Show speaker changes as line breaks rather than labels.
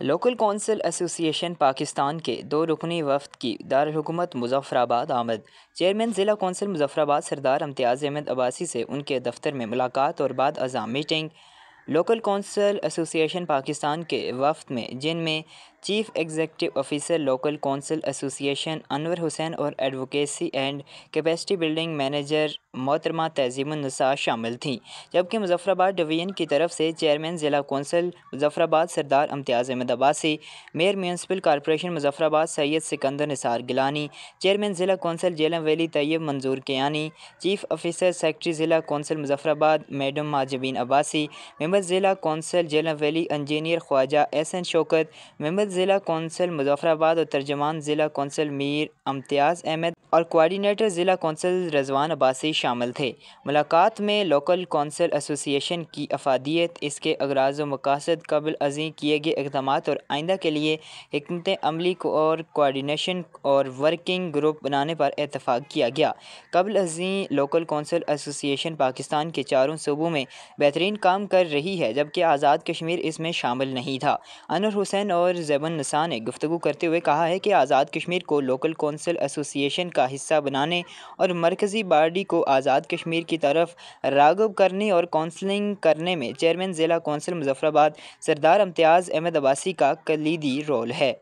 local council association Pakistan کے دو رکنی وفد کی دارالحکومت مظفر آباد آمد چیئرمین ضلع کونسل مظفر آباد سردار امتیاز احمد عباسی سے ان کے دفتر میں ملاقات اور بعد ازاں meeting local council association Pakistan کے وفد میں جن میں chief executive officer local council association Anwar Hussain اور advocacy and capacity building manager محترمہ تہذیب النساء شامل تھیں جبکہ مظفر آباد ڈویژن کی طرف سے چیئرمین ضلع council Muzaffarabad Sardar Imtiaz Ahmed Abbasi mayor municipal corporation آباد سید سکندر نثار گیلانی چیئرمین ضلع council Jhelum valley Tayyab Manzoor Kiani chief officer secretary ضلع council Muzaffarabad madam Mahjabeen Abbasi member ضلع council Jhelum valley engineer Khawaja S N Shaukat member ضلع کونسل مظفر آباد اور ترجمان ضلع کونسل میر امتیاز احمد اور کوارڈینیٹر ضلع کونسل رضوان عباسی شامل تھے ملاقات میں لوکل کونسل ایسوسیشن کی افادیت اس کے اغراض و مقاصد قبل ازیں کیے گئے اقدامات اور آئندہ کے لیے حکمت عملی کو اور کوارڈینیشن اور ورکنگ گروپ بنانے پر اتفاق کیا گیا قبل ازیں لوکل کونسل ایسوسیشن پاکستان کے چاروں صوبوں میں بہترین کام کر رہی ہے جبکہ آزاد کشمیر اس میں شامل نہیں تھا انور حسین اور زیبن نسا نے گفتگو کرتے ہوئے کہا ہے کہ آزاد کشمیر کو لوکل کونسل ایسوسیشن کا حصہ بنانے اور مرکزی باڈی کو آزاد کشمیر کی طرف راغب کرنے اور کونسلنگ کرنے میں چیئرمین ضلع کونسل مظفر آباد سردار امتیاز احمد عباسی کا کلیدی رول ہے